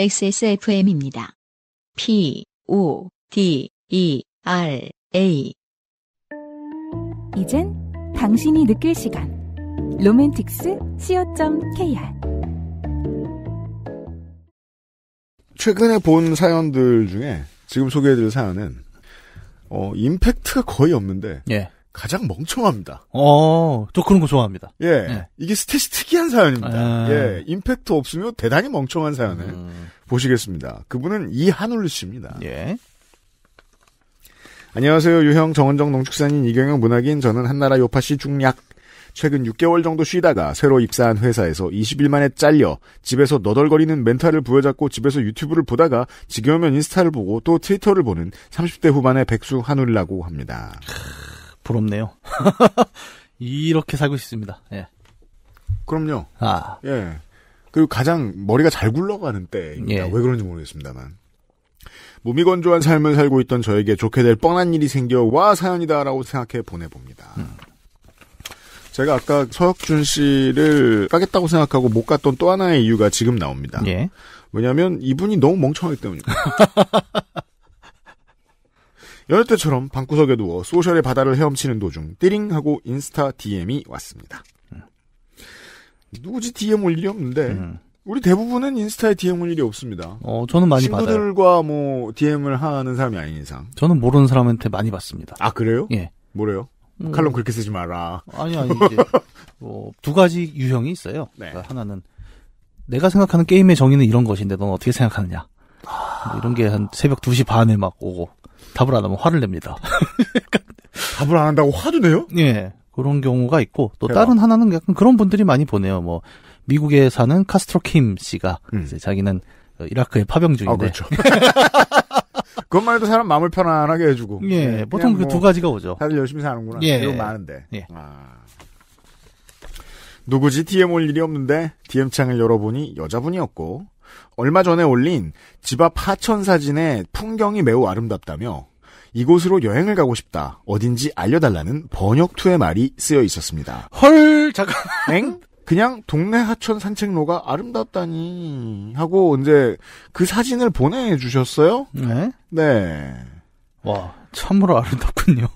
XSFM입니다. P, O, D, E, R, A. 이젠 당신이 느낄 시간. 로맨틱스 co.kr 최근에 본 사연들 중에 지금 소개해드릴 사연은 어, 임팩트가 거의 없는데 예. 가장 멍청합니다. 어, 저 그런 거 좋아합니다. 예. 예. 이게 스탯이 특이한 사연입니다. 아. 예. 임팩트 없으며 대단히 멍청한 사연을 음. 보시겠습니다. 그분은 이한울 씨입니다. 예. 안녕하세요. 유형 정원정 농축산인 이경영 문학인 저는 한나라 요파시 중략. 최근 6개월 정도 쉬다가 새로 입사한 회사에서 20일 만에 잘려 집에서 너덜거리는 멘탈을 부여잡고 집에서 유튜브를 보다가 지겨우면 인스타를 보고 또 트위터를 보는 30대 후반의 백수 한울이라고 합니다. 부럽네요. 이렇게 살고 싶습니다. 예. 그럼요. 아. 예. 그리고 가장 머리가 잘 굴러가는 때입니다. 예. 왜 그런지 모르겠습니다만. 무미건조한 삶을 살고 있던 저에게 좋게 될 뻔한 일이 생겨 와 사연이다라고 생각해 보내봅니다. 음. 제가 아까 서혁준 씨를 까겠다고 생각하고 못 갔던 또 하나의 이유가 지금 나옵니다. 예. 왜냐하면 이분이 너무 멍청하기 때문입니다. 여느 때처럼 방구석에 누워 소셜의 바다를 헤엄치는 도중 띠링 하고 인스타 DM이 왔습니다. 누구지 DM 올 일이 없는데 음. 우리 대부분은 인스타에 DM 올 일이 없습니다. 어, 저는 많이 친구들과 받아요. 친구들과 뭐 DM을 하는 사람이 아닌 이상. 저는 모르는 사람한테 많이 받습니다. 아 그래요? 예. 뭐래요? 음, 칼럼 그렇게 쓰지 마라. 아니 아니 이제 뭐 두 가지 유형이 있어요. 네. 그러니까 하나는 내가 생각하는 게임의 정의는 이런 것인데 넌 어떻게 생각하느냐. 뭐 이런 게 한 새벽 2시 반에 막 오고 답을 안 하면 화를 냅니다. 답을 안 한다고 화도 내요? 예. 그런 경우가 있고 또 대박. 다른 하나는 약간 그런 분들이 많이 보내요. 뭐 미국에 사는 카스트로 킴 씨가 음. 자기는 어, 이라크에 파병 중인데. 아, 그렇죠. 그것만 해도 사람 마음을 편안하게 해주고. 예, 네, 보통 그두 그 뭐 가지가 오죠. 다들 열심히 사는구나. 예. 이런 많은데. 예. 아. 누구지 DM 올 일이 없는데 DM창을 열어보니 여자분이었고 얼마 전에 올린 집 앞 하천 사진에 풍경이 매우 아름답다며 이곳으로 여행을 가고 싶다. 어딘지 알려달라는 번역투의 말이 쓰여 있었습니다. 헐, 잠깐. 엥? 그냥 동네 하천 산책로가 아름답다니 하고 이제 그 사진을 보내주셨어요. 네. 네. 와 참으로 아름답군요.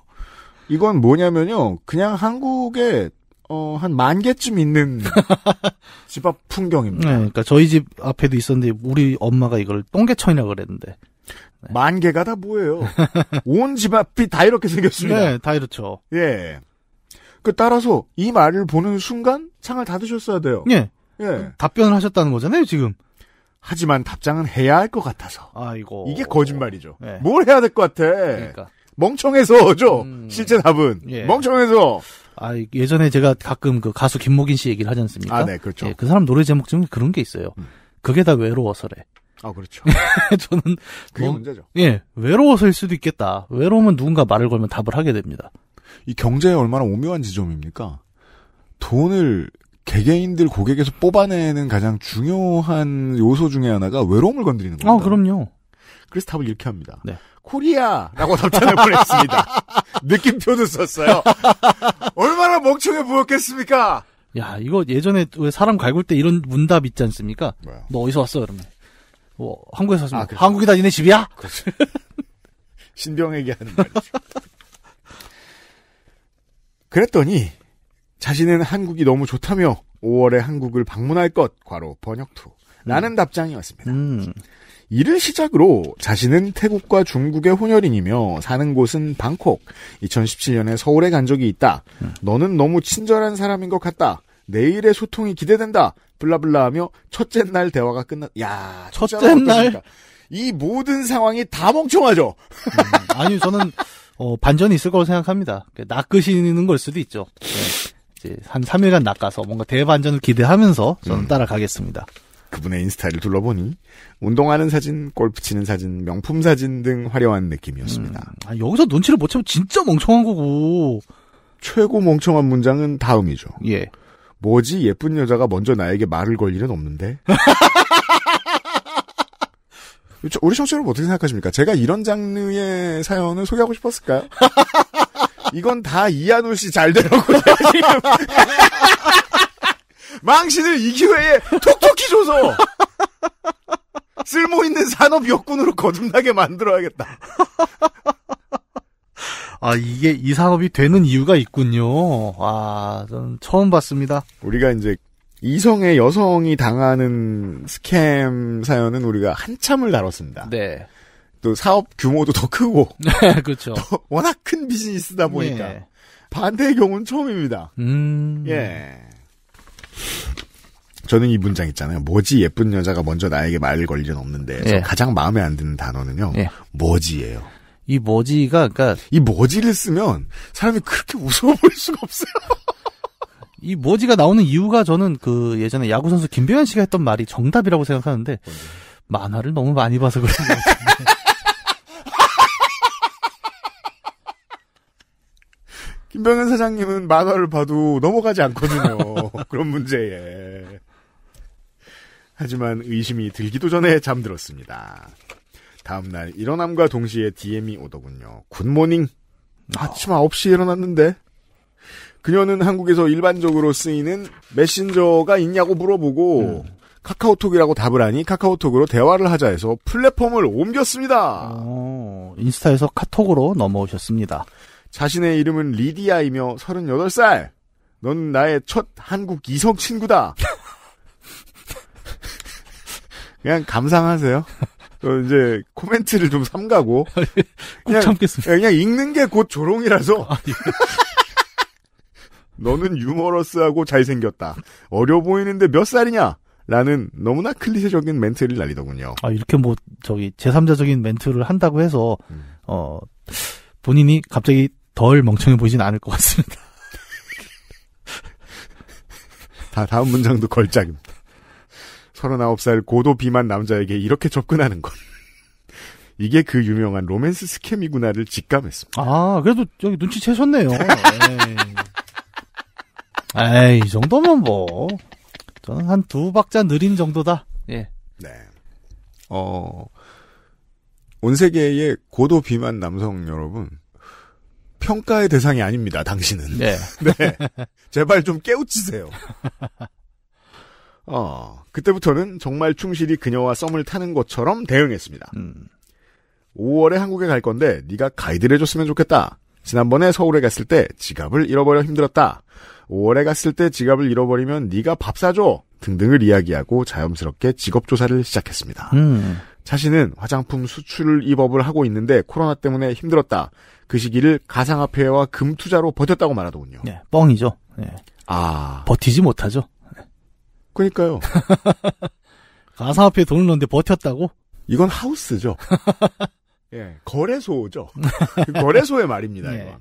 이건 뭐냐면요. 그냥 한국의 어, 한 만 개쯤 있는 집 앞 풍경입니다. 네, 그러니까 저희 집 앞에도 있었는데 우리 엄마가 이걸 똥개천이라고 그랬는데. 네. 만 개가 다 뭐예요? 온 집 앞이 다 이렇게 생겼습니다. 네, 다 이렇죠. 예. 그 따라서 이 말을 보는 순간 창을 닫으셨어야 돼요. 예. 예. 답변을 하셨다는 거잖아요, 지금. 하지만 답장은 해야 할 것 같아서. 아이거 이게 거짓말이죠. 네. 뭘 해야 될 것 같아. 그러니까. 멍청해서죠. 음... 실제 답은 예. 멍청해서 아, 예전에 제가 가끔 그 가수 김목인 씨 얘기를 하지 않습니까? 아, 네, 그렇죠. 예, 그 사람 노래 제목 중에 그런 게 있어요. 음. 그게 다 외로워서래. 아, 그렇죠. 저는 그게 뭐, 문제죠. 예, 외로워서일 수도 있겠다. 외로우면 누군가 말을 걸면 답을 하게 됩니다. 이 경제에 얼마나 오묘한 지점입니까? 돈을 개개인들 고객에서 뽑아내는 가장 중요한 요소 중의 하나가 외로움을 건드리는 아, 겁니다. 아, 그럼요. 그래서 답을 이렇게 합니다. 네. 코리아라고 답장을 보냈습니다. 느낌표도 썼어요. 얼마나 멍청해 보였겠습니까? 야, 이거 예전에 왜 사람 갈굴 때 이런 문답 있지 않습니까? 뭐야? 너 어디서 왔어? 그러면. 뭐, 한국에서 왔으다 아, 한국이 다 니네 집이야? 그렇죠. 신병에게 하는 말이죠. 그랬더니, 자신은 한국이 너무 좋다며 5월에 한국을 방문할 것, 과로 번역투. 라는 음. 답장이왔습니다 음. 이를 시작으로 자신은 태국과 중국의 혼혈인이며 사는 곳은 방콕. 2017년에 서울에 간 적이 있다. 너는 너무 친절한 사람인 것 같다. 내일의 소통이 기대된다. 블라블라 하며 첫째 날 대화가 끝났. 야, 첫째 날. 이 모든 상황이 다 멍청하죠. 음, 아니 저는 어, 반전이 있을 거라고 생각합니다. 그 낚으시는 걸 수도 있죠. 네. 이제 한 3일간 낚아서 뭔가 대반전을 기대하면서 저는 음. 따라가겠습니다. 그분의 인스타를 둘러보니 운동하는 사진, 골프 치는 사진, 명품 사진 등 화려한 느낌이었습니다. 음, 아, 여기서 눈치를 못 채면 진짜 멍청한 거고. 최고 멍청한 문장은 다음이죠. 예. 뭐지 예쁜 여자가 먼저 나에게 말을 걸 일은 없는데. 우리 청취자 여러분 어떻게 생각하십니까? 제가 이런 장르의 사연을 소개하고 싶었을까요? 이건 다 이한울 씨잘 되라고 망신을 이 기회에 톡톡히 줘서 쓸모 있는 산업 여군으로 거듭나게 만들어야겠다. 아 이게 이 산업이 되는 이유가 있군요. 아, 저는 처음 봤습니다. 우리가 이제 이성의 여성이 당하는 스캠 사연은 우리가 한참을 다뤘습니다. 네. 또 사업 규모도 더 크고. 네, 그렇죠. 워낙 큰 비즈니스다 보니까. 네. 반대의 경우는 처음입니다. 음. 예. 저는 이 문장 있잖아요. 뭐지 예쁜 여자가 먼저 나에게 말을 걸 일은 없는데 예. 가장 마음에 안 드는 단어는요. 예. 뭐지예요. 이 뭐지가 그러니까 이 뭐지를 쓰면 사람이 그렇게 웃어 워 보일 수가 없어요. 이 뭐지가 나오는 이유가 저는 그 예전에 야구 선수 김병현 씨가 했던 말이 정답이라고 생각하는데 네. 만화를 너무 많이 봐서 그런 것 같은데. 김병현 사장님은 만화를 봐도 넘어가지 않거든요. 그런 문제에. 하지만 의심이 들기도 전에 잠들었습니다. 다음날 일어남과 동시에 DM이 오더군요. 굿모닝. 아침 9시에 일어났는데. 그녀는 한국에서 일반적으로 쓰이는 메신저가 있냐고 물어보고 음. 카카오톡이라고 답을 하니 카카오톡으로 대화를 하자 해서 플랫폼을 옮겼습니다. 오, 인스타에서 카톡으로 넘어오셨습니다. 자신의 이름은 리디아이며 38살. 넌 나의 첫 한국 이성 친구다. 그냥 감상하세요. 어, 이제 코멘트를 좀 삼가고 꾹 참겠습니다. 예, 그냥 읽는 게 곧 조롱이라서. 아, 예. 너는 유머러스하고 잘생겼다. 어려 보이는데 몇 살이냐? 라는 너무나 클리셰적인 멘트를 날리더군요. 아, 이렇게 뭐, 저기, 제3자적인 멘트를 한다고 해서, 음. 어, 본인이 갑자기 덜 멍청해 보이진 않을 것 같습니다. 다, 다음 문장도 걸작입니다. 39살 고도 비만 남자에게 이렇게 접근하는 것. 이게 그 유명한 로맨스 스캠이구나를 직감했습니다. 아, 그래도 저기 눈치채셨네요. 에이. 에이, 이 정도면 뭐. 저는 한 두 박자 느린 정도다. 예. 네. 어, 온 세계의 고도 비만 남성 여러분, 평가의 대상이 아닙니다, 당신은. 네. 네. 제발 좀 깨우치세요. 어, 그때부터는 정말 충실히 그녀와 썸을 타는 것처럼 대응했습니다. 음. 5월에 한국에 갈 건데 네가 가이드를 해줬으면 좋겠다. 지난번에 서울에 갔을 때 지갑을 잃어버려 힘들었다. 5월에 갔을 때 지갑을 잃어버리면 네가 밥 사줘 등등을 이야기하고 자연스럽게 직업 조사를 시작했습니다. 음. 자신은 화장품 수출 입업을 하고 있는데 코로나 때문에 힘들었다. 그 시기를 가상화폐와 금 투자로 버텼다고 말하더군요. 네, 뻥이죠. 네. 아 버티지 못하죠. 그러니까요. 가상화폐 돈을 넣는데 버텼다고? 이건 하우스죠. 예, 거래소죠. 그 거래소의 말입니다. 네. 이건.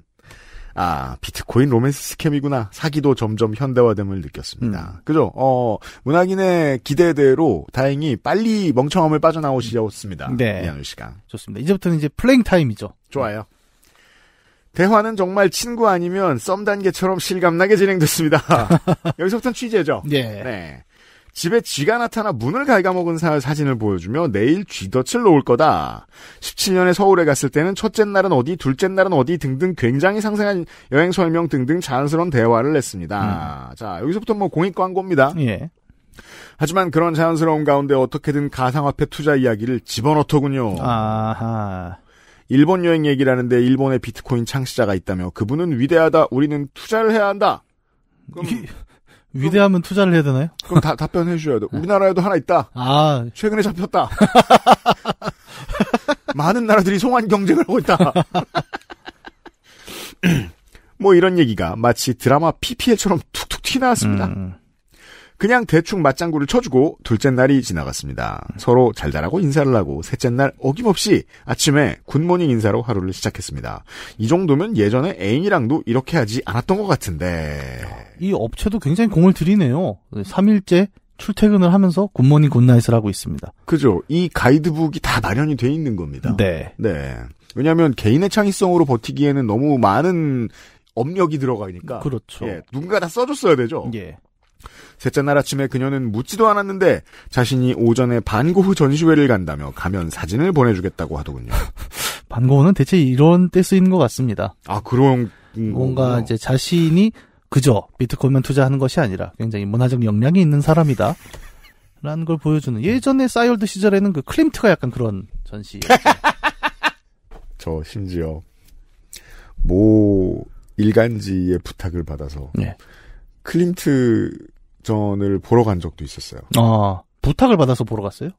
아, 비트코인 로맨스 스캠이구나. 사기도 점점 현대화됨을 느꼈습니다. 음. 그죠? 어, 문학인의 기대대로 다행히 빨리 멍청함을 빠져나오시었습니다. 네. 이현우 씨가. 좋습니다. 이제부터는 이제 플레잉 타임이죠. 좋아요. 대화는 정말 친구 아니면 썸 단계처럼 실감나게 진행됐습니다. 여기서부터는 취재죠. 예. 네. 집에 쥐가 나타나 문을 갉아먹은 사, 사진을 보여주며 내일 쥐덫을 놓을 거다. 17년에 서울에 갔을 때는 첫째 날은 어디, 둘째 날은 어디 등등 굉장히 상세한 여행 설명 등등 자연스러운 대화를 했습니다. 음. 자, 여기서부터 뭐 공익 광고입니다. 예. 하지만 그런 자연스러운 가운데 어떻게든 가상화폐 투자 이야기를 집어넣더군요. 아하. 일본 여행 얘기를 하는데 일본의 비트코인 창시자가 있다며 그분은 위대하다. 우리는 투자를 해야 한다. 그럼, 이, 위대하면 그럼, 투자를 해야 되나요? 그럼 다, 답변해 주셔야 돼. 우리나라에도 하나 있다. 아. 최근에 잡혔다. 많은 나라들이 송환 경쟁을 하고 있다. 뭐 이런 얘기가 마치 드라마 PPL처럼 툭툭 튀나왔습니다. 어 음. 그냥 대충 맞장구를 쳐주고 둘째 날이 지나갔습니다. 서로 잘 자라고 인사를 하고 셋째 날 어김없이 아침에 굿모닝 인사로 하루를 시작했습니다. 이 정도면 예전에 애인이랑도 이렇게 하지 않았던 것 같은데. 이 업체도 굉장히 공을 들이네요. 3일째 출퇴근을 하면서 굿모닝 굿나잇을 하고 있습니다. 그죠. 이 가이드북이 다 마련이 돼 있는 겁니다. 네. 네. 왜냐하면 개인의 창의성으로 버티기에는 너무 많은 업력이 들어가니까. 그렇죠. 예, 누군가 다 써줬어야 되죠. 예. 셋째 날 아침에 그녀는 묻지도 않았는데 자신이 오전에 반고흐 전시회를 간다며 가면 사진을 보내주겠다고 하더군요. 반고흐는 대체 이런 때 쓰이는 것 같습니다. 아 그런 뭔가 이제 자신이 그저 비트코인만 투자하는 것이 아니라 굉장히 문화적 역량이 있는 사람이다. 라는 걸 보여주는 예전에 싸이월드 시절에는 그 클림트가 약간 그런 전시. 저 심지어 모 일간지의 부탁을 받아서 네. 클림트 전을 보러 간 적도 있었어요. 아, 부탁을 받아서 보러 갔어요?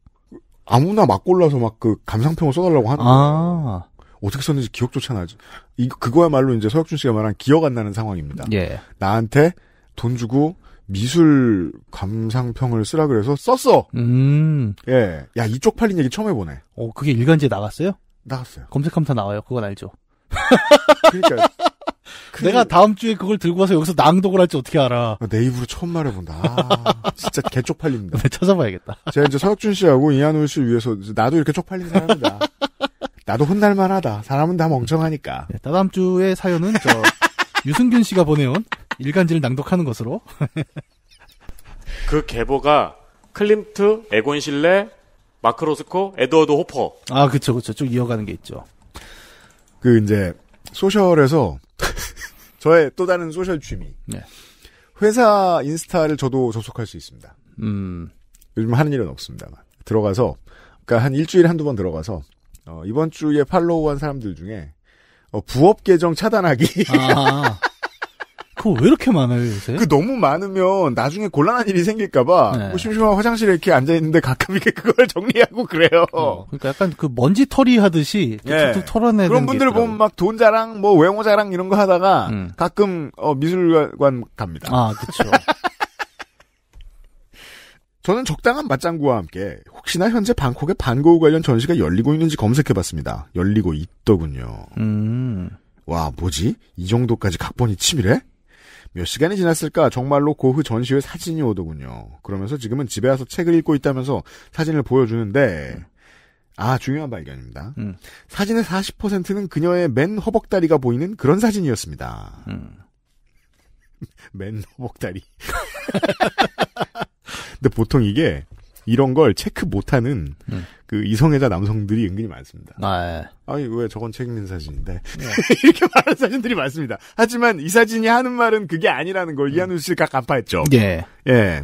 아무나 막 골라서 막 그 감상평을 써달라고 하는 아. 어떻게 썼는지 기억조차 나지. 이, 그거야말로 이제 서혁준 씨가 말한 기억 안 나는 상황입니다. 예. 나한테 돈 주고 미술 감상평을 쓰라 그래서 썼어! 음. 예. 야, 이쪽 팔린 얘기 처음 해보네. 어, 그게 일간지에 나갔어요? 나갔어요. 검색하면 다 나와요. 그건 알죠. 그러니까 그... 내가 다음 주에 그걸 들고 와서 여기서 낭독을 할지 어떻게 알아? 아, 내 입으로 처음 말해본다. 아, 진짜 개 쪽팔립니다. 네, 찾아봐야겠다. 제가 이제 서혁준 씨하고 이한울 씨 위해서 나도 이렇게 쪽팔린 사람이다. 나도 혼날만 하다. 사람은 다 멍청하니까. 네, 다음 주에 사연은 저 유승균 씨가 보내온 일간지를 낭독하는 것으로. 그 계보가 클림트, 에곤실레, 마크로스코, 에드워드 호퍼. 아, 그쵸, 그쵸. 쭉 이어가는 게 있죠. 그, 이제, 소셜에서 저의 또 다른 소셜 취미. 네. 회사 인스타를 저도 접속할 수 있습니다. 음. 요즘 하는 일은 없습니다만. 들어가서, 그니까 한 일주일에 한두 번 들어가서, 어, 이번 주에 팔로우한 사람들 중에, 어, 부업 계정 차단하기. 아. 그거 왜 이렇게 많아요, 요새? 그 너무 많으면 나중에 곤란한 일이 생길까봐 네. 뭐 심심한 화장실에 이렇게 앉아있는데 가끔 이렇게 그걸 정리하고 그래요. 어, 그러니까 약간 그 먼지 털이 하듯이 네. 툭툭 털어내는 그런 분들 보면 막 돈 자랑, 뭐 외모 자랑 이런 거 하다가 음. 가끔 어, 미술관 갑니다. 아, 그렇 저는 적당한 맞장구와 함께 혹시나 현재 방콕의 반고우 관련 전시가 열리고 있는지 검색해봤습니다. 열리고 있더군요. 음. 와 뭐지? 이 정도까지 각본이 치밀해? 몇 시간이 지났을까 정말로 고흐 전시회 사진이 오더군요. 그러면서 지금은 집에 와서 책을 읽고 있다면서 사진을 보여주는데 아 중요한 발견입니다. 음. 사진의 40%는 그녀의 맨 허벅다리가 보이는 그런 사진이었습니다. 음. 맨 허벅다리. 근데 보통 이게 이런 걸 체크 못하는 음. 그 이성애자 남성들이 은근히 많습니다. 아, 예. 아니 왜 저건 책임있는 사진인데 네. 이렇게 말하는 사진들이 많습니다. 하지만 이 사진이 하는 말은 그게 아니라는 걸 음. 이한우 씨가 간파했죠. 예, 예.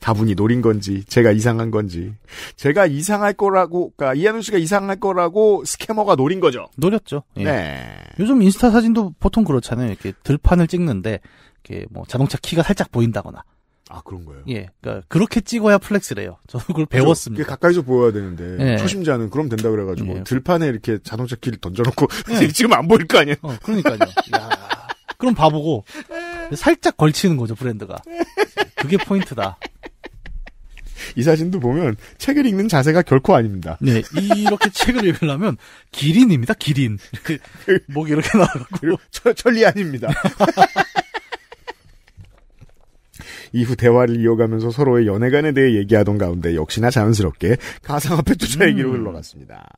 다분히 노린 건지 제가 이상한 건지 제가 이상할 거라고 그러니까 이한우 씨가 이상할 거라고 스캐머가 노린 거죠. 노렸죠. 예. 네. 요즘 인스타 사진도 보통 그렇잖아요. 이렇게 들판을 찍는데 이렇게 뭐 자동차 키가 살짝 보인다거나 아 그런 거예요. 예, 그러니까 그렇게 찍어야 플렉스래요. 저는 그걸 배웠습니다. 가까이서 보여야 되는데 예. 초심자는 그럼 된다 그래가지고 예. 들판에 이렇게 자동차 길 던져놓고 예. 지금 안 보일 거 아니에요. 어, 그러니까요. 그럼 봐보고 살짝 걸치는 거죠 브랜드가. 그게 포인트다. 이 사진도 보면 책을 읽는 자세가 결코 아닙니다. 네, 이렇게 책을 읽으려면 기린입니다. 기린. 이렇게 그 목 이렇게 나가고 철, 철리 아닙니다. 이후 대화를 이어가면서 서로의 연애관에 대해 얘기하던 가운데 역시나 자연스럽게 가상화폐 투자 얘기로 음. 흘러갔습니다.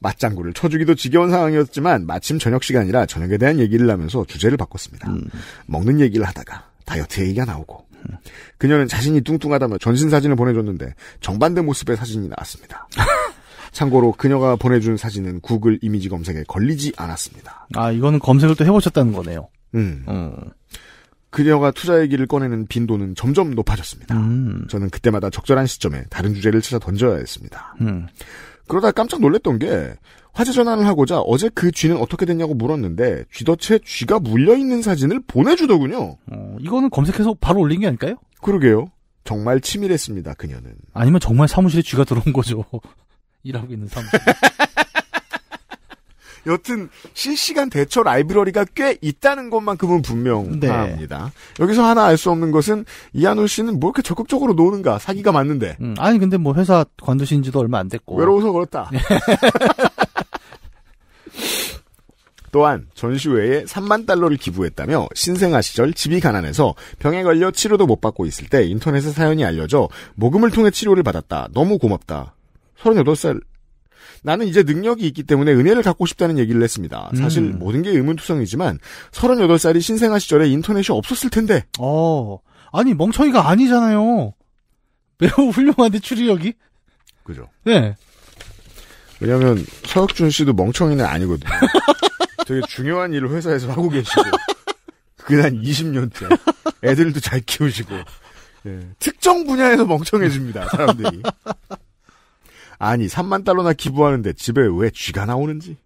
맞장구를 쳐주기도 지겨운 상황이었지만 마침 저녁 시간이라 저녁에 대한 얘기를 하면서 주제를 바꿨습니다. 음. 먹는 얘기를 하다가 다이어트 얘기가 나오고 음. 그녀는 자신이 뚱뚱하다며 전신 사진을 보내줬는데 정반대 모습의 사진이 나왔습니다. 참고로 그녀가 보내준 사진은 구글 이미지 검색에 걸리지 않았습니다. 아 이거는 검색을 또 해보셨다는 거네요. 음. 음. 그녀가 투자 얘기를 꺼내는 빈도는 점점 높아졌습니다. 음. 저는 그때마다 적절한 시점에 다른 주제를 찾아 던져야 했습니다. 음. 그러다 깜짝 놀랐던 게 화제 전환을 하고자 어제 그 쥐는 어떻게 됐냐고 물었는데 쥐덫에 쥐가 물려 있는 사진을 보내주더군요. 어, 이거는 검색해서 바로 올린 게 아닐까요? 그러게요. 정말 치밀했습니다. 그녀는. 아니면 정말 사무실에 쥐가 들어온 거죠. 일하고 있는 사무실. 여튼 실시간 대처 라이브러리가 꽤 있다는 것만큼은 분명합니다. 네. 여기서 하나 알 수 없는 것은 이한울 씨는 뭐 이렇게 적극적으로 노는가 사기가 맞는데. 음, 아니 근데 뭐 회사 관두신지도 얼마 안 됐고 외로워서 그렇다. 네. 또한 전시회에 3만 달러를 기부했다며 신생아 시절 집이 가난해서 병에 걸려 치료도 못 받고 있을 때 인터넷에 사연이 알려져 모금을 통해 치료를 받았다. 너무 고맙다. 38살 나는 이제 능력이 있기 때문에 은혜를 갖고 싶다는 얘기를 했습니다. 사실 음. 모든 게 의문투성이지만 38살이 신생아 시절에 인터넷이 없었을 텐데. 어. 아니 멍청이가 아니잖아요. 매우 훌륭한데 추리력이. 그죠. 네. 왜냐면 하 서혁준 씨도 멍청이는 아니거든요. 되게 중요한 일을 회사에서 하고 계시고 그난 20년째 애들도 잘 키우시고 예. 특정 분야에서 멍청해집니다 사람들이. 아니 3만 달러나 기부하는데 집에 왜 쥐가 나오는지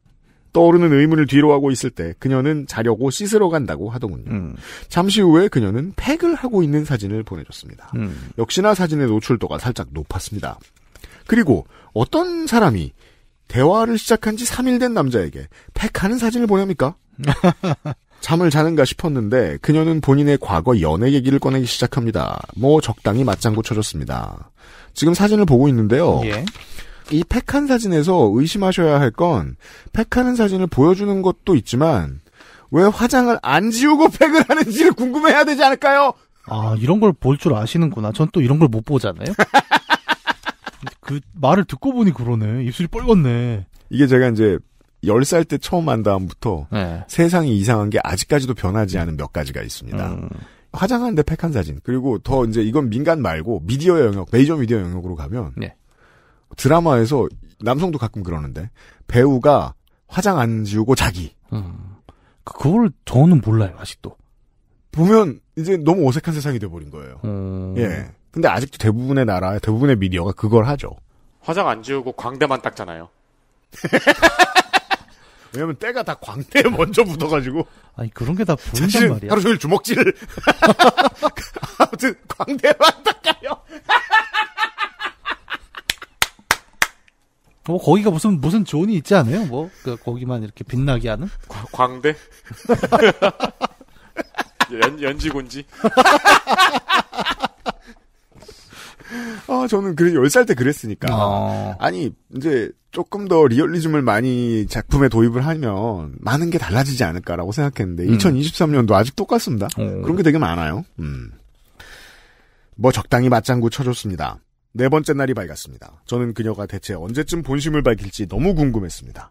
떠오르는 의문을 뒤로하고 있을 때 그녀는 자려고 씻으러 간다고 하더군요. 음. 잠시 후에 그녀는 팩을 하고 있는 사진을 보내줬습니다. 음. 역시나 사진의 노출도가 살짝 높았습니다. 그리고 어떤 사람이 대화를 시작한 지 3일 된 남자에게 팩하는 사진을 보냅니까? 잠을 자는가 싶었는데 그녀는 본인의 과거 연애 얘기를 꺼내기 시작합니다. 뭐 적당히 맞장구 쳐줬습니다. 지금 사진을 보고 있는데요. 예. 이 팩한 사진에서 의심하셔야 할 건 팩하는 사진을 보여주는 것도 있지만 왜 화장을 안 지우고 팩을 하는지를 궁금해야 되지 않을까요? 아 이런 걸 볼 줄 아시는구나. 전 또 이런 걸 못 보잖아요. 그 말을 듣고 보니 그러네. 입술이 뻘겋네. 이게 제가 이제 10살 때 처음 한 다음부터 네. 세상이 이상한 게 아직까지도 변하지 않은 몇 가지가 있습니다. 음. 화장하는데 팩한 사진. 그리고 더 이제 이건 민간 말고 미디어 영역, 메이저 미디어 영역으로 가면 네. 드라마에서 남성도 가끔 그러는데 배우가 화장 안 지우고 자기. 음, 그, 그걸 저는 몰라요 아직도. 보면 이제 너무 어색한 세상이 돼버린 거예요. 음... 예. 근데 아직도 대부분의 나라, 대부분의 미디어가 그걸 하죠. 화장 안 지우고 광대만 닦잖아요. 왜냐면 때가 다 광대에 먼저 묻어가지고. 아니 그런 게다 보인단 말이야. 하루 종일 주먹질. 아무튼 광대만 닦아요. 뭐 거기가 무슨 무슨 존이 있지 않아요? 뭐 그러니까 거기만 이렇게 빛나게 하는? 과, 광대? 연 연지곤지? 아, 저는 그 10살 때 그랬으니까. 어. 아니, 이제 조금 더 리얼리즘을 많이 작품에 도입을 하면 많은 게 달라지지 않을까라고 생각했는데 음. 2023년도 아직 똑같습니다. 음. 그런 게 되게 많아요. 음. 뭐 적당히 맞장구 쳐줬습니다. 네 번째 날이 밝았습니다. 저는 그녀가 대체 언제쯤 본심을 밝힐지 너무 궁금했습니다.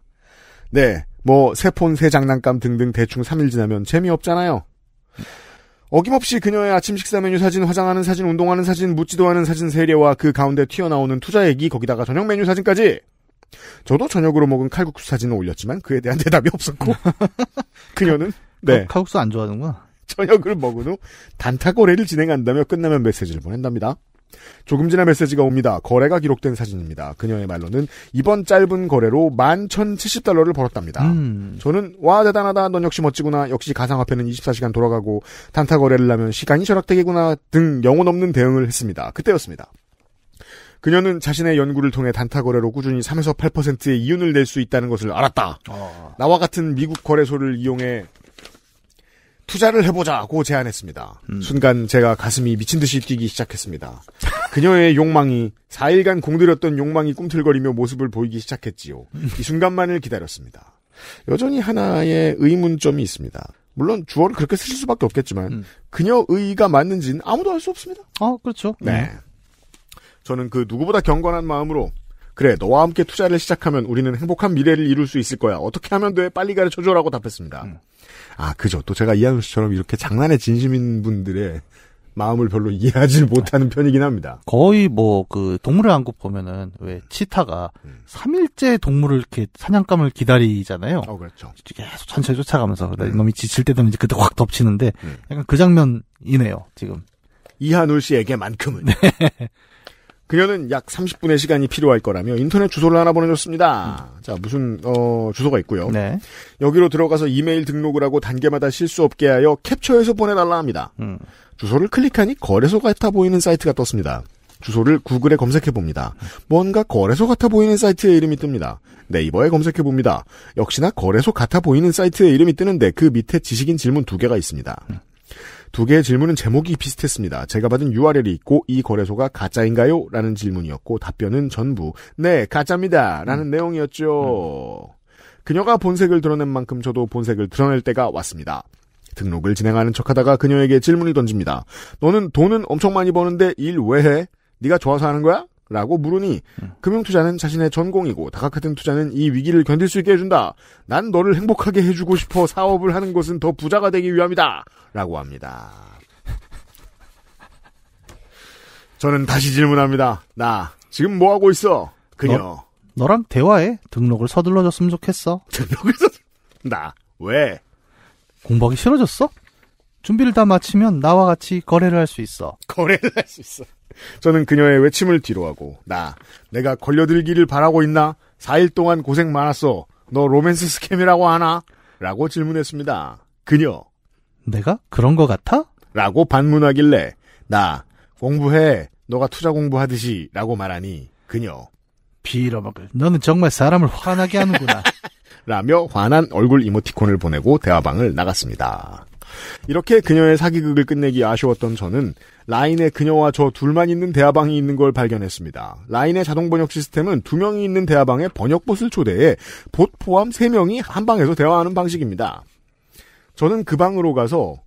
네, 뭐, 새 폰, 새 장난감 등등 대충 3일 지나면 재미없잖아요. 어김없이 그녀의 아침 식사 메뉴 사진, 화장하는 사진, 운동하는 사진, 묻지도 않은 사진 세례와 그 가운데 튀어나오는 투자 얘기, 거기다가 저녁 메뉴 사진까지! 저도 저녁으로 먹은 칼국수 사진을 올렸지만 그에 대한 대답이 없었고, 그녀는, 네. 칼국수 안 좋아하는구나. 저녁을 먹은 후 단타거래를 진행한다며 끝나면 메시지를 보낸답니다. 조금 지나 메시지가 옵니다. 거래가 기록된 사진입니다. 그녀의 말로는 이번 짧은 거래로 11,070달러를 벌었답니다. 음. 저는 와 대단하다. 넌 역시 멋지구나. 역시 가상화폐는 24시간 돌아가고 단타 거래를 하면 시간이 절약되겠구나 등 영혼 없는 대응을 했습니다. 그때였습니다. 그녀는 자신의 연구를 통해 단타 거래로 꾸준히 3에서 8%의 이윤을 낼 수 있다는 것을 알았다. 어. 나와 같은 미국 거래소를 이용해 투자를 해보자고 제안했습니다. 음. 순간 제가 가슴이 미친 듯이 뛰기 시작했습니다. 그녀의 욕망이 4일간 공들였던 욕망이 꿈틀거리며 모습을 보이기 시작했지요. 이 순간만을 기다렸습니다. 여전히 하나의 의문점이 있습니다. 물론 주어를 그렇게 쓰실 수밖에 없겠지만 음. 그녀의가 의 맞는지는 아무도 알 수 없습니다. 아 그렇죠. 네. 음. 저는 그 누구보다 경건한 마음으로 그래, 너와 함께 투자를 시작하면 우리는 행복한 미래를 이룰 수 있을 거야. 어떻게 하면 돼? 빨리 가르쳐줘라고 답했습니다. 음. 아, 그죠. 또 제가 이한우 씨처럼 이렇게 장난에 진심인 분들의 마음을 별로 이해하지 못하는 편이긴 합니다. 거의 뭐 그 동물의 왕국 보면은 왜 치타가 음. 3일째 동물을 이렇게 사냥감을 기다리잖아요. 어, 그렇죠. 계속 천천히 쫓아가면서 그러 음. 놈이 지칠 때도 이제 그때 확 덮치는데 음. 약간 그 장면이네요, 지금. 이한울 씨에게만큼은. 네. 그녀는 약 30분의 시간이 필요할 거라며 인터넷 주소를 하나 보내줬습니다. 음. 자, 무슨 어, 주소가 있고요. 네. 여기로 들어가서 이메일 등록을 하고 단계마다 실수 없게 하여 캡처해서 보내달라 합니다. 음. 주소를 클릭하니 거래소 같아 보이는 사이트가 떴습니다. 주소를 구글에 검색해 봅니다. 뭔가 거래소 같아 보이는 사이트의 이름이 뜹니다. 네이버에 검색해 봅니다. 역시나 거래소 같아 보이는 사이트의 이름이 뜨는데 그 밑에 지식인 질문 두 개가 있습니다. 음. 두 개의 질문은 제목이 비슷했습니다. 제가 받은 URL이 있고 이 거래소가 가짜인가요? 라는 질문이었고 답변은 전부 네 가짜입니다 라는 음. 내용이었죠. 음. 그녀가 본색을 드러낸 만큼 저도 본색을 드러낼 때가 왔습니다. 등록을 진행하는 척하다가 그녀에게 질문을 던집니다. 너는 돈은 엄청 많이 버는데 일 왜 해? 네가 좋아서 하는 거야? 라고 물으니 음. 금융투자는 자신의 전공이고 다각화된 투자는 이 위기를 견딜 수 있게 해준다. 난 너를 행복하게 해주고 싶어 사업을 하는 것은 더 부자가 되기 위함이다. 라고 합니다. 저는 다시 질문합니다. 나 지금 뭐 하고 있어? 그녀. 너, 너랑 대화해. 등록을 서둘러줬으면 좋겠어. 등록을 서 나. 왜? 공부하기 싫어졌어? 준비를 다 마치면 나와 같이 거래를 할 수 있어. 거래를 할 수 있어. 저는 그녀의 외침을 뒤로하고 나 내가 걸려들기를 바라고 있나? 4일 동안 고생 많았어. 너 로맨스 스캠이라고 하나? 라고 질문했습니다. 그녀 내가 그런 거 같아? 라고 반문하길래 나 공부해 너가 투자 공부하듯이 라고 말하니 그녀 빌어먹을 너는 정말 사람을 화나게 하는구나 라며 화난 얼굴 이모티콘을 보내고 대화방을 나갔습니다. 이렇게 그녀의 사기극을 끝내기 아쉬웠던 저는 라인에 그녀와 저 둘만 있는 대화방이 있는 걸 발견했습니다. 라인의 자동 번역 시스템은 두 명이 있는 대화방에 번역봇을 초대해 봇 포함 세 명이 한 방에서 대화하는 방식입니다. 저는 그 방으로 가서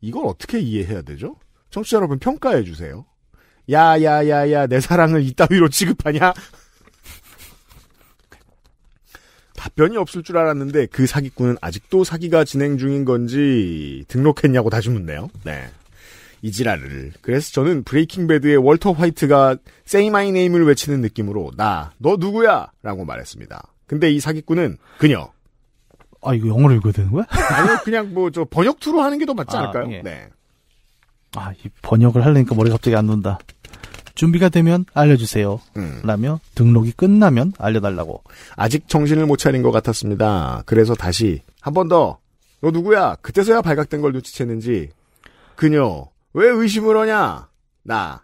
이걸 어떻게 이해해야 되죠? 청취자 여러분 평가해 주세요. 야야야야 내 사랑을 이따위로 취급하냐? 답변이 없을 줄 알았는데 그 사기꾼은 아직도 사기가 진행 중인 건지 등록했냐고 다시 묻네요. 네. 이 지랄을. 그래서 저는 브레이킹 배드의 월터 화이트가 Say My Name을 외치는 느낌으로 나, 너 누구야? 라고 말했습니다. 근데 이 사기꾼은 그녀, 아 이거 영어로 읽어야 되는 거야? 아니요 그냥 뭐 저 번역 투로 하는 게 더 맞지 아, 않을까요? 예. 네. 아이 번역을 하려니까 머리가 갑자기 안논다 준비가 되면 알려주세요. 음. 라며 등록이 끝나면 알려달라고. 아직 정신을 못 차린 것 같았습니다. 그래서 다시 한 번 더. 너 누구야? 그때서야 발각된 걸 눈치챘는지. 그녀 왜 의심을 하냐? 나.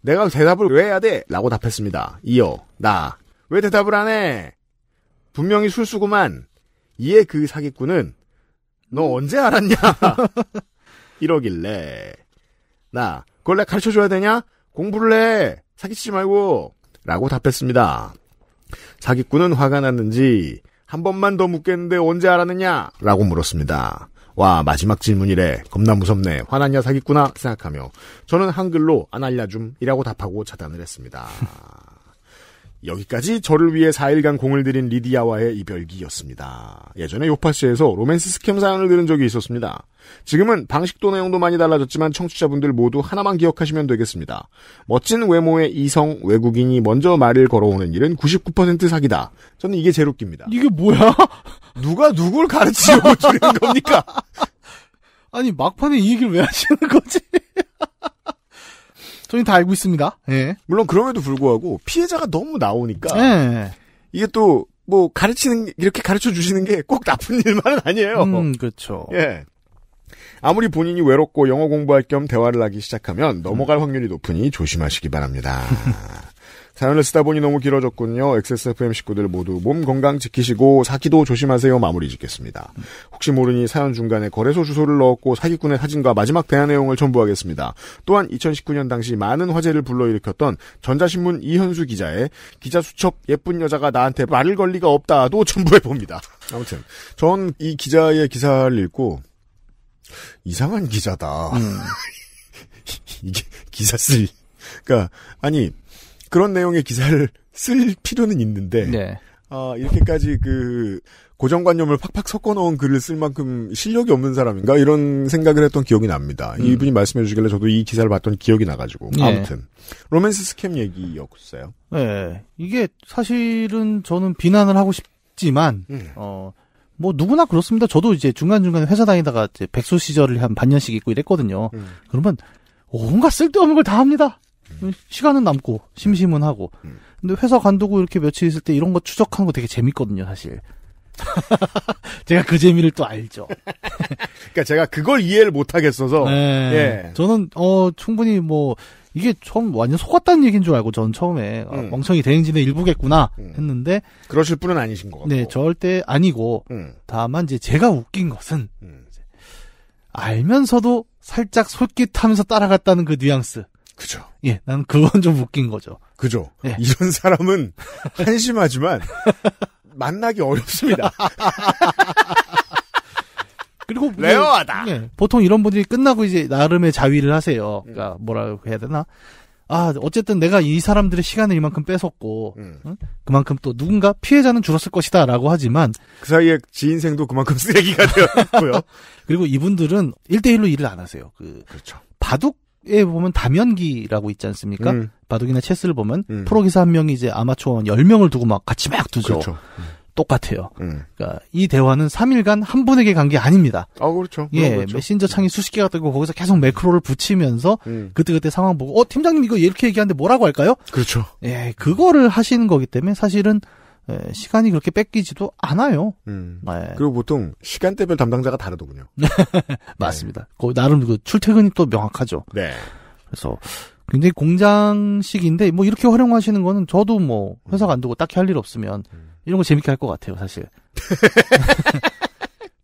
내가 대답을 왜 해야 돼? 라고 답했습니다. 이어 나. 왜 대답을 안 해? 분명히 술수구만. 이에 그 사기꾼은 너 언제 알았냐? 이러길래 나 그걸 내 가르쳐줘야 되냐? 공부를 해! 사기치지 말고! 라고 답했습니다. 사기꾼은 화가 났는지 한 번만 더 묻겠는데 언제 알았느냐? 라고 물었습니다. 와 마지막 질문이래 겁나 무섭네 화났냐 사기꾼아 생각하며 저는 한글로 안 알려줌이라고 답하고 차단을 했습니다. 여기까지 저를 위해 4일간 공을 들인 리디아와의 이별기였습니다. 예전에 요파스에서 로맨스 스캠 사연을 들은 적이 있었습니다. 지금은 방식도 내용도 많이 달라졌지만 청취자분들 모두 하나만 기억하시면 되겠습니다. 멋진 외모의 이성 외국인이 먼저 말을 걸어오는 일은 99% 사기다. 저는 이게 제일 웃깁니다. 이게 뭐야? 누가 누굴 가르치려고 주는 겁니까? 아니 막판에 이 얘기를 왜 하시는 거지? 저희는 다 알고 있습니다. 예. 물론 그럼에도 불구하고 피해자가 너무 나오니까 예. 이게 또 뭐 가르치는 이렇게 가르쳐 주시는 게 꼭 나쁜 일만은 아니에요. 음, 그렇죠. 예. 아무리 본인이 외롭고 영어 공부할 겸 대화를 하기 시작하면 넘어갈 확률이 높으니 조심하시기 바랍니다. 사연을 쓰다 보니 너무 길어졌군요. XSFM 식구들 모두 몸 건강 지키시고 사기도 조심하세요. 마무리 짓겠습니다. 혹시 모르니 사연 중간에 거래소 주소를 넣었고 사기꾼의 사진과 마지막 대화 내용을 첨부하겠습니다. 또한 2019년 당시 많은 화제를 불러일으켰던 전자신문 이현수 기자의 기자 수첩 예쁜 여자가 나한테 말을 걸 리가 없다도 첨부해봅니다. 아무튼 전 이 기자의 기사를 읽고 이상한 기자다. 음. 이게 기사 쓸. 그러니까 아니 그런 내용의 기사를 쓸 필요는 있는데 네. 아, 이렇게까지 그 고정관념을 팍팍 섞어놓은 글을 쓸 만큼 실력이 없는 사람인가 이런 생각을 했던 기억이 납니다. 음. 이분이 말씀해 주길래 저도 이 기사를 봤던 기억이 나가지고 네. 아무튼 로맨스 스캠 얘기였어요. 네, 이게 사실은 저는 비난을 하고 싶지만 음. 어. 뭐 누구나 그렇습니다. 저도 이제 중간중간에 회사 다니다가 이제 백수 시절을 한 반년씩 있고 이랬거든요. 음. 그러면 온갖 쓸데없는 걸 다 합니다. 음. 시간은 남고 심심은 하고. 음. 음. 근데 회사 간두고 이렇게 며칠 있을 때 이런 거 추적하는 거 되게 재밌거든요, 사실. 제가 그 재미를 또 알죠. 그러니까 제가 그걸 이해를 못 하겠어서. 네. 예. 저는 어 충분히 뭐 이게 처음 완전 속았다는 얘기인 줄 알고 전 처음에 아, 음. 아, 멍청이 대행진의 일부겠구나 했는데 음. 그러실 분은 아니신 것 같고. 네, 절대 아니고 음. 다만 이제 제가 웃긴 것은 알면서도 살짝 솔깃하면서 따라갔다는 그 뉘앙스. 그죠. 예, 난 그건 좀 웃긴 거죠. 그죠. 예. 이런 사람은 한심하지만 만나기 어렵습니다. 그리고 레어하다. 예, 보통 이런 분들이 끝나고 이제 나름의 자위를 하세요. 음. 그러니까 뭐라고 해야 되나? 아, 어쨌든 내가 이 사람들의 시간을 이만큼 뺏었고, 음. 응? 그만큼 또 누군가 피해자는 줄었을 것이다, 라고 하지만. 그 사이에 지 인생도 그만큼 쓰레기가 되었고요. 그리고 이분들은 일대일로 일을 안 하세요. 그. 그렇죠. 바둑 에 보면 다면기라고 있지 않습니까? 음. 바둑이나 체스를 보면 음. 프로 기사 한 명이 이제 아마추어 10명을 두고 막 같이 막 두죠. 그렇죠. 음. 똑같아요. 음. 그러니까 이 대화는 3일간 한 분에게 간 게 아닙니다. 아 그렇죠. 예, 그렇죠. 메신저 창이 음. 수십 개가 뜨고 거기서 계속 매크로를 붙이면서 음. 그때 그때 상황 보고 어 팀장님 이거 이렇게 얘기하는데 뭐라고 할까요? 그렇죠. 예, 그거를 하시는 거기 때문에 사실은 예, 시간이 그렇게 뺏기지도 않아요. 음. 네. 그리고 보통 시간대별 담당자가 다르더군요. 맞습니다. 네. 나름 그 출퇴근이 또 명확하죠. 네. 그래서 굉장히 공장식인데 뭐 이렇게 활용하시는 거는 저도 뭐 회사 간두고 딱히 할 일 없으면 음. 이런 거 재밌게 할 것 같아요, 사실.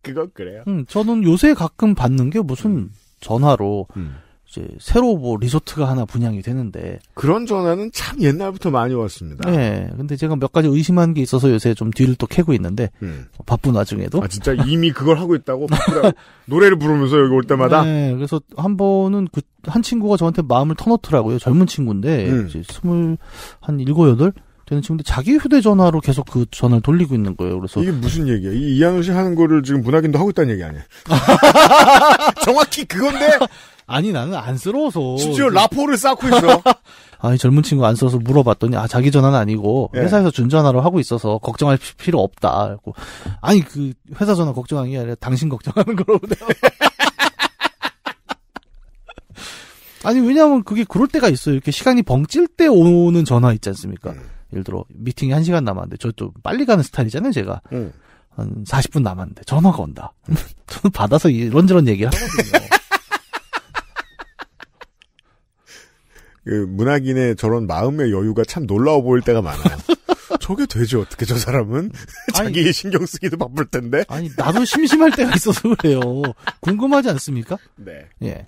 그건 그래요. 음, 저는 요새 가끔 받는 게 무슨 음. 전화로 음. 이제 새로 뭐 리조트가 하나 분양이 되는데 그런 전화는 참 옛날부터 많이 왔습니다. 네, 근데 제가 몇 가지 의심한 게 있어서 요새 좀 뒤를 또 캐고 있는데 음. 뭐 바쁜 와중에도 아 진짜 이미 그걸 하고 있다고 노래를 부르면서 여기 올 때마다 네, 그래서 한 번은 그한 친구가 저한테 마음을 터놓더라고요. 젊은 친구인데 음. 이제 스물 한 일곱 여덟 되는 친구인데 자기 휴대전화로 계속 그 전화를 돌리고 있는 거예요. 그래서 이게 무슨 얘기야? 이 이한우 씨 하는 거를 지금 문학인도 하고 있다는 얘기 아니야? 정확히 그건데 아니 나는 안쓰러워서 심지어 그 라포를 쌓고 있어. 아, 니 젊은 친구 안쓰러워서 물어봤더니 아 자기 전화는 아니고 예. 회사에서 준 전화로 하고 있어서 걱정할 필요 없다. 고 아니 그 회사 전화 걱정하는 게 아니라 당신 걱정하는 거라고요. 아니 왜냐하면 그게 그럴 때가 있어요. 이렇게 시간이 벙찔 때 오는 전화 있지 않습니까? 음. 예를 들어 미팅이 한 시간 남았는데 저 또 빨리 가는 스타일이잖아요, 제가. 음. 한 40분 남았는데 전화가 온다. 저는 받아서 이런저런 얘기를 하거든요. 그 문학인의 저런 마음의 여유가 참 놀라워 보일 때가 많아요. 저게 되지 어떻게 저 사람은 자기 아니, 신경 쓰기도 바쁠 텐데. 아니 나도 심심할 때가 있어서 그래요. 궁금하지 않습니까? 네. 예.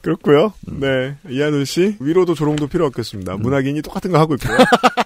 그렇고요. 음. 네 이한울 씨 위로도 조롱도 필요 없겠습니다. 음. 문학인이 똑같은 거 하고 있고요.